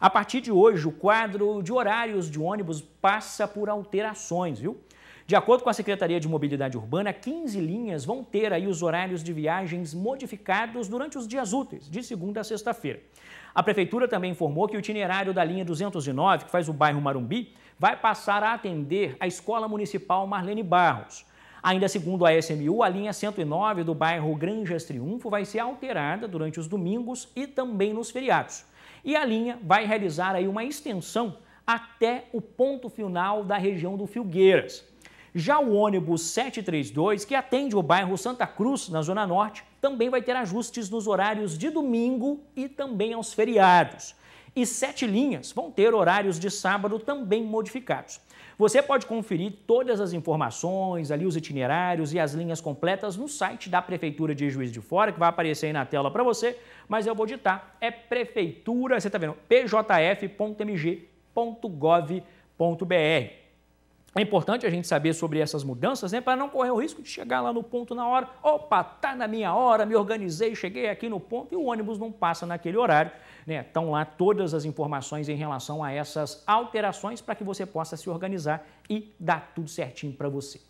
A partir de hoje, o quadro de horários de ônibus passa por alterações, viu? De acordo com a Secretaria de Mobilidade Urbana, 15 linhas vão ter aí os horários de viagens modificados durante os dias úteis, de segunda a sexta-feira. A prefeitura também informou que o itinerário da linha 209, que faz o bairro Marumbi, vai passar a atender a Escola Municipal Marlene Barros. Ainda segundo a SMU, a linha 109 do bairro Granjas Triunfo vai ser alterada durante os domingos e também nos feriados. E a linha vai realizar aí uma extensão até o ponto final da região do Filgueiras. Já o ônibus 732, que atende o bairro Santa Cruz, na Zona Norte, também vai ter ajustes nos horários de domingo e também aos feriados e sete linhas vão ter horários de sábado também modificados. Você pode conferir todas as informações, ali os itinerários e as linhas completas no site da Prefeitura de Juiz de Fora, que vai aparecer aí na tela para você, mas eu vou ditar, é prefeitura, você está vendo, pjf.mg.gov.br. É importante a gente saber sobre essas mudanças, né, para não correr o risco de chegar lá no ponto na hora. Opa, tá na minha hora, me organizei, cheguei aqui no ponto e o ônibus não passa naquele horário. Né? Estão lá todas as informações em relação a essas alterações para que você possa se organizar e dar tudo certinho para você.